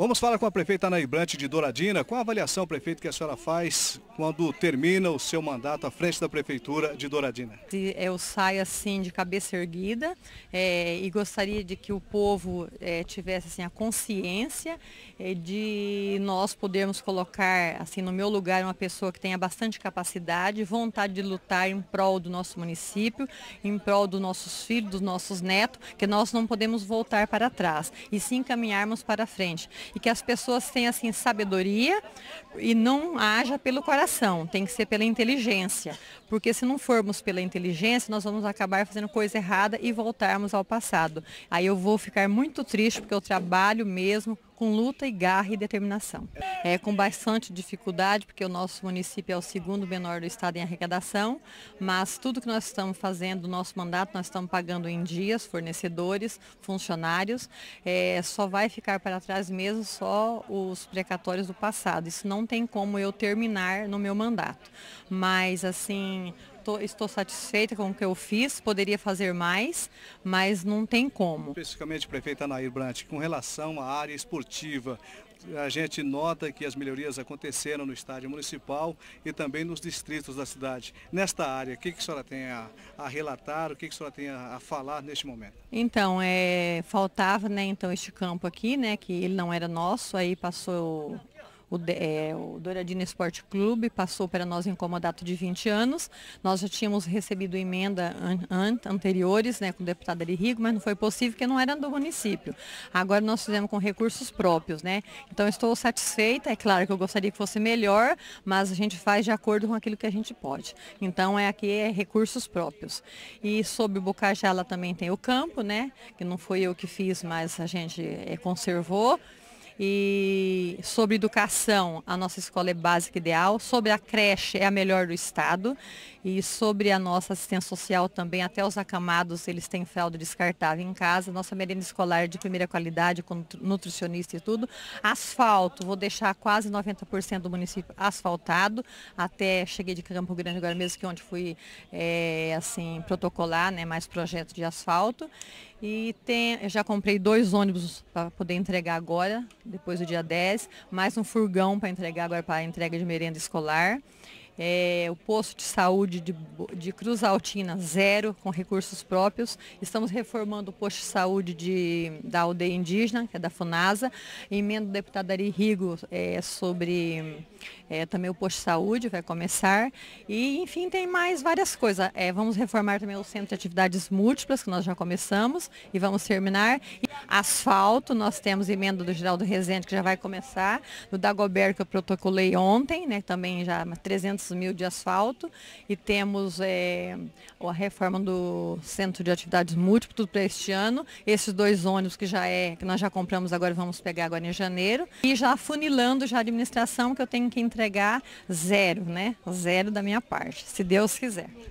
Vamos falar com a prefeita Ana Ibrante de Douradina. Qual a avaliação, prefeito, que a senhora faz quando termina o seu mandato à frente da prefeitura de Douradina? Eu saio assim de cabeça erguida é, e gostaria de que o povo é, tivesse assim, a consciência é, de nós podermos colocar assim no meu lugar uma pessoa que tenha bastante capacidade, vontade de lutar em prol do nosso município, em prol dos nossos filhos, dos nossos netos, que nós não podemos voltar para trás e sim caminharmos para frente e que as pessoas tenham assim sabedoria e não haja pelo coração, tem que ser pela inteligência, porque se não formos pela inteligência, nós vamos acabar fazendo coisa errada e voltarmos ao passado. Aí eu vou ficar muito triste porque eu trabalho mesmo com luta e garra e determinação. É com bastante dificuldade, porque o nosso município é o segundo menor do estado em arrecadação, mas tudo que nós estamos fazendo nosso mandato, nós estamos pagando em dias, fornecedores, funcionários, é, só vai ficar para trás mesmo só os precatórios do passado. Isso não tem como eu terminar no meu mandato. Mas, assim, tô, estou satisfeita com o que eu fiz, poderia fazer mais, mas não tem como. Especificamente, prefeita Nair Brant, com relação à área esportiva, a gente nota que as melhorias aconteceram no estádio municipal e também nos distritos da cidade. Nesta área, o que, que a senhora tem a, a relatar, o que, que a senhora tem a, a, falar neste momento? Então, é, faltava né, então, este campo aqui, né, que ele não era nosso, aí passou o, é, o Douradina Esporte Clube passou para nós em comodato de 20 anos. Nós já tínhamos recebido emenda an, an, anteriores né, com o deputado Rigo, mas não foi possível porque não era do município. Agora nós fizemos com recursos próprios. Né? Então estou satisfeita, é claro que eu gostaria que fosse melhor, mas a gente faz de acordo com aquilo que a gente pode. Então é aqui é recursos próprios. E sobre o Bocajala também tem o campo, né? Que não foi eu que fiz, mas a gente é, conservou. E sobre educação a nossa escola é básica ideal, sobre a creche é a melhor do estado e sobre a nossa assistência social também, até os acamados eles têm fralda descartável em casa, nossa merenda escolar de primeira qualidade com nutricionista e tudo. Asfalto, vou deixar quase 90% do município asfaltado, até cheguei de Campo Grande agora mesmo que é onde fui é, assim protocolar, né, mais projetos de asfalto. E tem, eu já comprei dois ônibus para poder entregar agora, depois do dia 10, mais um furgão para entregar agora para entrega de merenda escolar. É, o posto de saúde de, de, Cruz Altina, zero, com recursos próprios. Estamos reformando o posto de saúde de, da aldeia indígena, que é da FUNASA. Emenda do deputado Ari Rigo é, sobre é, também o posto de saúde, vai começar. E, enfim, tem mais várias coisas. É, vamos reformar também o centro de atividades múltiplas, que nós já começamos, e vamos terminar asfalto, nós temos emenda do Geraldo Rezende, que já vai começar, do Dagoberto, que eu protocolei ontem, né, também já 300 mil de asfalto, e temos é, a reforma do Centro de Atividades Múltiplas, tudo para este ano, esses dois ônibus que já é, que nós já compramos agora, vamos pegar agora em janeiro, e já funilando já a administração, que eu tenho que entregar zero, né, zero da minha parte, se Deus quiser.